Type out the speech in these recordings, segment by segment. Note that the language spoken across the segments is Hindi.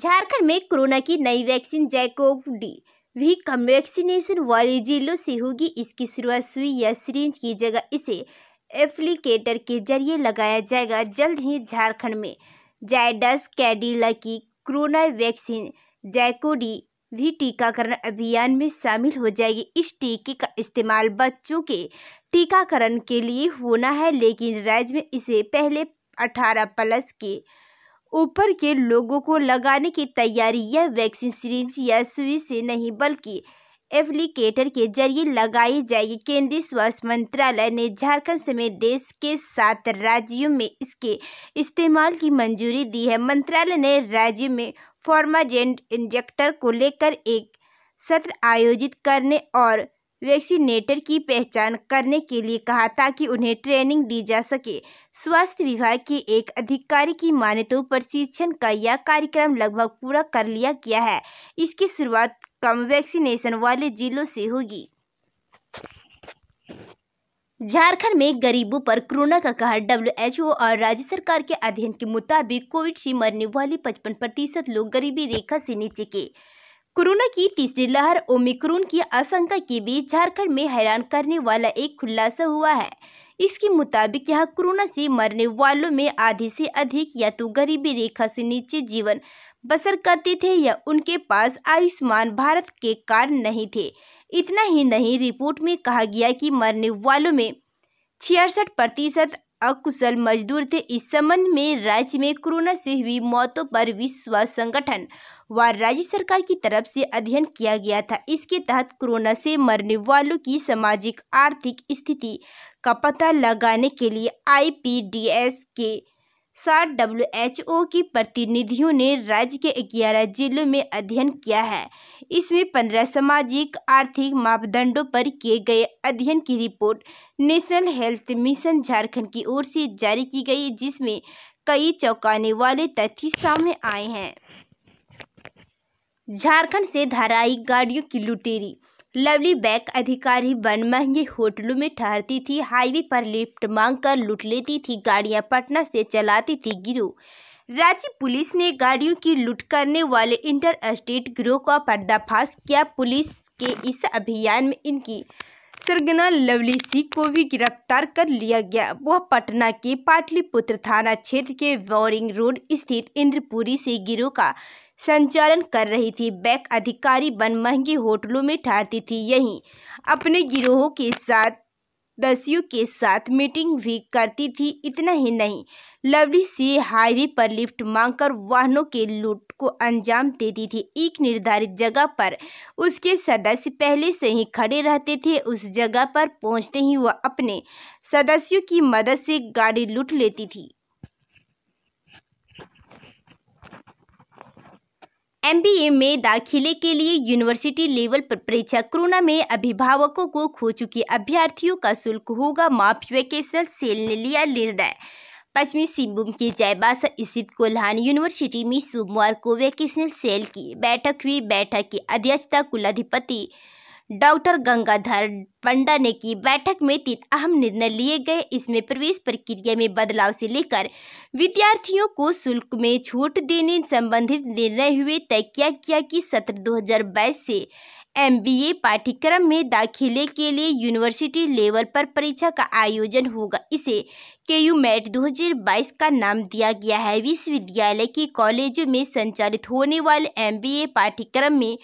झारखंड में कोरोना की नई वैक्सीन जैकोव डी भी कम वैक्सीनेशन वाले जिलों से होगी इसकी शुरुआत सुई या सिरिंज की जगह इसे एप्लीकेटर के जरिए लगाया जाएगा जल्द ही झारखंड में जायडस कैडिला की कोरोना वैक्सीन जैकोडी भी टीकाकरण अभियान में शामिल हो जाएगी इस टीके का इस्तेमाल बच्चों के टीकाकरण के लिए होना है लेकिन राज्य में इसे पहले अठारह प्लस के ऊपर के लोगों को लगाने की तैयारी यह वैक्सीन सीरीज या सुई से नहीं बल्कि एप्लीकेटर के जरिए लगाई जाएगी केंद्रीय स्वास्थ्य मंत्रालय ने झारखंड समेत देश के सात राज्यों में इसके इस्तेमाल की मंजूरी दी है मंत्रालय ने राज्य में फॉर्माजेंट इंजेक्टर को लेकर एक सत्र आयोजित करने और वैक्सीनेटर की पहचान करने के लिए कहा ताकि उन्हें ट्रेनिंग दी जा सके स्वास्थ्य विभाग के एक अधिकारी की माने तो प्रशिक्षण का यह कार्यक्रम लगभग पूरा कर लिया गया है इसकी शुरुआत कम वैक्सीनेशन वाले जिलों से होगी झारखंड में गरीबों पर कोरोना का कहर डब्ल्यूएचओ और राज्य सरकार के अध्ययन के मुताबिक कोविड से मरने वाले 55 प्रतिशत लोग गरीबी रेखा से नीचे के कोरोना की तीसरी लहर ओमिक्रोन की आशंका के बीच झारखंड में हैरान करने वाला एक खुलासा हुआ है इसके मुताबिक यहाँ कोरोना से मरने वालों में आधे से अधिक या तो गरीबी रेखा से नीचे जीवन बसर करते थे या उनके पास आयुष्मान भारत के कार्ड नहीं थे इतना ही नहीं रिपोर्ट में कहा गया कि मरने वालों में छियासठ प्रतिशत अकुशल मजदूर थे इस संबंध में राज्य में कोरोना से हुई मौतों पर विश्व संगठन व राज्य सरकार की तरफ से अध्ययन किया गया था इसके तहत कोरोना से मरने वालों की सामाजिक आर्थिक स्थिति का पता लगाने के लिए आईपीडीएस के सात ओ की प्रतिनिधियों ने राज्य के ग्यारह जिलों में अध्ययन किया है इसमें पंद्रह सामाजिक आर्थिक मापदंडों पर किए गए अध्ययन की report national health mission Jharkhand की ओर से जारी की गई जिसमें कई चौंकाने वाले तथ्य सामने आए हैं झारखंड से धाराई गाड़ियों की लुटेरी लवली बैक अधिकारी बन महंगे होटलों में ठहरती थी हाईवे पर लिफ्ट मांगकर लूट लेती थी गाड़ियां पटना से चलाती थी गिरोह रांची पुलिस ने गाड़ियों की लूट करने वाले इंटर स्टेट गिरोह का पर्दाफाश किया पुलिस के इस अभियान में इनकी सरगना लवली सिंह को भी गिरफ्तार कर लिया गया वह पटना के पाटलिपुत्र थाना क्षेत्र के वॉरिंग रोड स्थित इंद्रपुरी से गिरोह का संचालन कर रही थी बैंक अधिकारी बन महंगी होटलों में ठहरती थी यहीं अपने गिरोहों के साथ दस्यु के साथ मीटिंग भी करती थी इतना ही नहीं लवली से हाईवे पर लिफ्ट मांगकर वाहनों के लूट को अंजाम देती थी एक निर्धारित जगह पर उसके सदस्य पहले से ही खड़े रहते थे उस जगह पर पहुंचते ही वह अपने सदस्यों की मदद से गाड़ी लूट लेती थी एमबीए में दाखिले के लिए यूनिवर्सिटी लेवल पर परीक्षा कोरोना में अभिभावकों को खो चुके अभ्यर्थियों का शुल्क होगा माफ वैकेशन सेल ने लिया निर्णय पश्चिमी सिंहभूम के जयबासा स्थित कोल्हान यूनिवर्सिटी में सोमवार को वैकेशनल सेल की बैठक हुई बैठक की अध्यक्षता कुलाधिपति डॉक्टर गंगाधर पंडा ने की बैठक में तीन अहम निर्णय लिए गए इसमें प्रवेश प्रक्रिया में बदलाव से लेकर विद्यार्थियों को शुल्क में छूट देने संबंधित निर्णय हुए तय किया गया कि सत्र 2022 से एमबीए पाठ्यक्रम में दाखिले के लिए यूनिवर्सिटी लेवल पर परीक्षा का आयोजन होगा इसे के यू मैट दो का नाम दिया गया है विश्वविद्यालय के कॉलेजों में संचालित होने वाले एमबीए पाठ्यक्रम में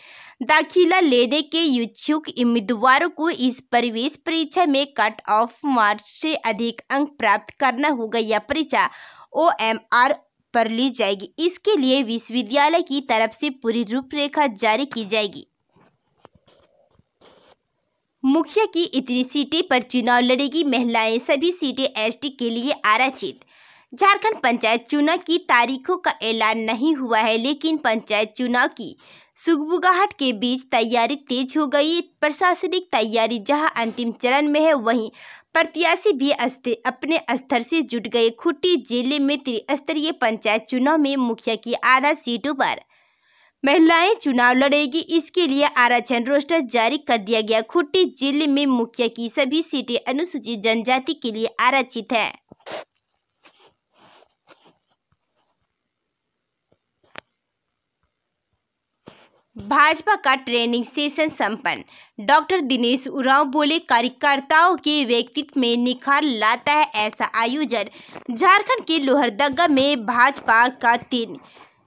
दाखिला लेने के इच्छुक उम्मीदवारों को इस प्रवेश परीक्षा में कट ऑफ मार्क्स से अधिक अंक प्राप्त करना होगा यह परीक्षा ओ एम आर पर ली जाएगी इसके लिए विश्वविद्यालय की तरफ से पूरी रूपरेखा जारी की जाएगी मुखिया की इतनी सीटें पर चुनाव लड़ेगी महिलाएं सभी सीटें एसटी के लिए आरक्षित झारखंड पंचायत चुनाव की तारीखों का ऐलान नहीं हुआ है लेकिन पंचायत चुनाव की सुगबुगाहट के बीच तैयारी तेज हो गई प्रशासनिक तैयारी जहां अंतिम चरण में है वहीं प्रत्याशी भी अपने स्तर से जुट गए खुट्टी जिले में त्रिस्तरीय पंचायत चुनाव में मुखिया की आधा सीटों पर महिलाएं चुनाव लड़ेगी इसके लिए आरक्षण रोस्टर जारी कर दिया गया खुट्टी जिले में मुखिया की सभी सीटें अनुसूचित जनजाति के लिए आरक्षित है भाजपा का ट्रेनिंग सेशन संपन्न डॉक्टर दिनेश उराव बोले कार्यकर्ताओं के व्यक्तित्व में निखार लाता है ऐसा आयोजन झारखंड के लोहरदगा में भाजपा का तीन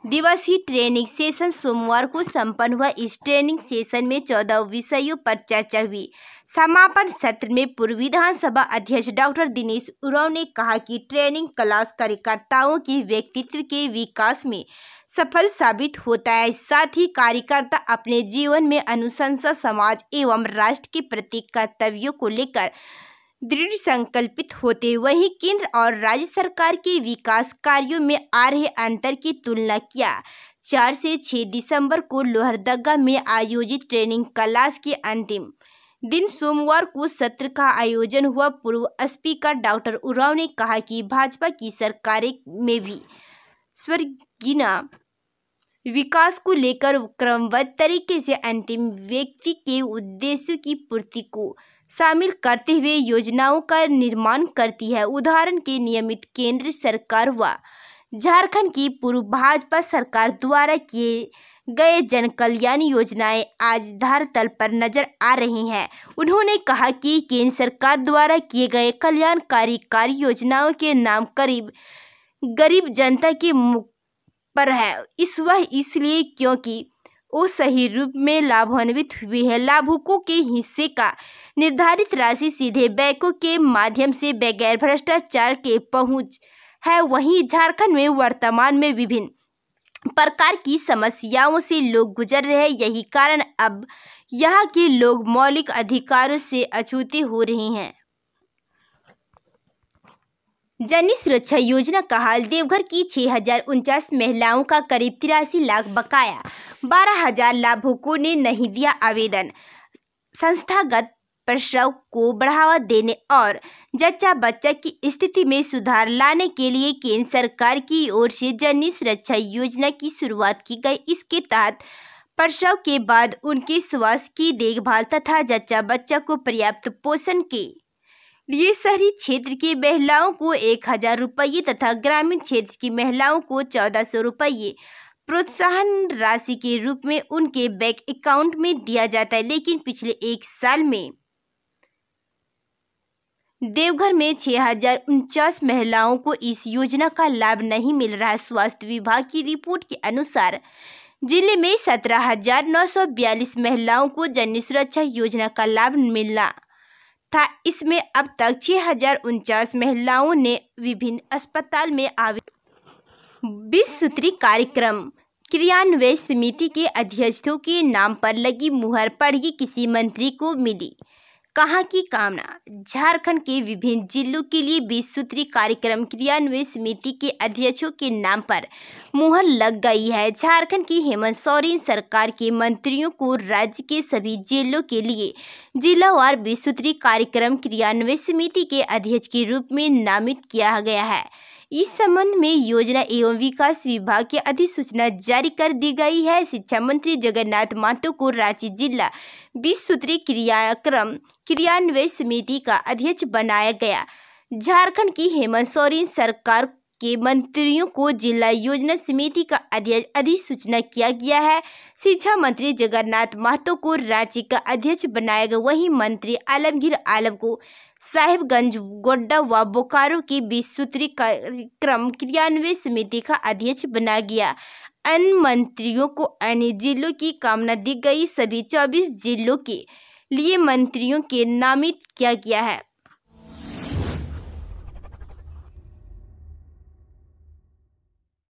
दिवसीय ट्रेनिंग सेशन सोमवार को संपन्न हुआ इस ट्रेनिंग सेशन में चौदह विषयों पर चर्चा हुई समापन सत्र में पूर्व विधानसभा अध्यक्ष डॉक्टर दिनेश उराव ने कहा कि ट्रेनिंग क्लास कार्यकर्ताओं के व्यक्तित्व के विकास में सफल साबित होता है साथ ही कार्यकर्ता अपने जीवन में अनुशंसा समाज एवं राष्ट्र के प्रति कर्तव्यों को लेकर दृढ़ संकल्पित होते वहीं केंद्र और राज्य सरकार के विकास कार्यों में आ रहे अंतर की तुलना किया चार से छः दिसंबर को लोहरदगा में आयोजित ट्रेनिंग क्लास के अंतिम दिन सोमवार को सत्र का आयोजन हुआ पूर्व स्पीकर डॉक्टर उराव ने कहा कि भाजपा की सरकारें में भी स्वर्गीय विकास को लेकर क्रमबद्ध तरीके से अंतिम व्यक्ति के उद्देश्य की पूर्ति को शामिल करते हुए योजनाओं का निर्माण करती है उदाहरण के नियमित केंद्र सरकार व झारखंड की पूर्व भाजपा सरकार द्वारा किए गए जन कल्याण योजनाएं आज धरतल पर नजर आ रही हैं उन्होंने कहा कि केंद्र सरकार द्वारा किए गए कल्याणकारी कार्य योजनाओं के नाम करीब गरीब जनता के मुख पर है इस वह इसलिए क्योंकि वो सही रूप में लाभान्वित हुए है लाभुकों के हिस्से का निर्धारित राशि सीधे बैंकों के माध्यम से बगैर भ्रष्टाचार के पहुंच है वहीं झारखंड में वर्तमान में विभिन्न प्रकार की समस्याओं से लोग गुजर रहे यही कारण अब यहाँ के लोग मौलिक अधिकारों से अछूते हो रहे हैं जन सुरक्षा योजना का हाल देवघर की छः महिलाओं का करीब तिरासी लाख बकाया बारह हजार लाभुकों ने नहीं दिया आवेदन संस्थागत प्रसव को बढ़ावा देने और जच्चा बच्चा की स्थिति में सुधार लाने के लिए केंद्र सरकार की ओर से जननी सुरक्षा योजना की शुरुआत की गई इसके तहत प्रसव के बाद उनके स्वास्थ्य की देखभाल तथा जच्चा बच्चा को पर्याप्त पोषण के लिए शहरी क्षेत्र की महिलाओं को एक हजार रुपये तथा ग्रामीण क्षेत्र की महिलाओं को चौदह सौ रुपये प्रोत्साहन राशि के रूप में उनके बैंक अकाउंट में दिया जाता है लेकिन पिछले एक साल में देवघर में छह महिलाओं को इस योजना का लाभ नहीं मिल रहा स्वास्थ्य विभाग की रिपोर्ट के अनुसार जिले में सत्रह हजार नौ सौ बयालीस महिलाओं को जन सुरक्षा योजना का लाभ मिलना था इसमें अब तक छह हजार उनचास महिलाओं ने विभिन्न अस्पताल में आवेदन बीस सूत्री कार्यक्रम क्रियान्वयन समिति के अध्यक्षों के नाम पर लगी मुहर पर ही किसी मंत्री को मिली कहाँ की कामना झारखंड के विभिन्न जिलों के लिए बीस सूत्री कार्यक्रम क्रियान्वयन समिति के अध्यक्षों के नाम पर मुहर लग गई है झारखंड की हेमंत सोरेन सरकार के मंत्रियों को राज्य के सभी जिलों के लिए जिलावार बीस सूत्री कार्यक्रम क्रियान्वयन समिति के अध्यक्ष के रूप में नामित किया गया है इस संबंध में योजना एवं विकास विभाग की अधिसूचना जारी कर दी गई है शिक्षा मंत्री जगन्नाथ माटो को रांची जिला बीस सूत्री क्रियाक्रम क्रियान्वयन समिति का अध्यक्ष बनाया गया झारखंड की हेमंत सोरेन सरकार के मंत्रियों को जिला योजना समिति का अध्यक्ष अधिसूचना किया गया है शिक्षा मंत्री जगन्नाथ महतो को रांची का अध्यक्ष बनाया गया वहीं मंत्री आलमगीर आलम को साहिबगंज गोड्डा व बोकारो की बीच सूत्री कार्यक्रम क्रियान्वयन समिति का अध्यक्ष बना गया अन्य मंत्रियों को अन्य जिलों की कामना दी गई सभी चौबीस जिलों के लिए मंत्रियों के नामित किया गया है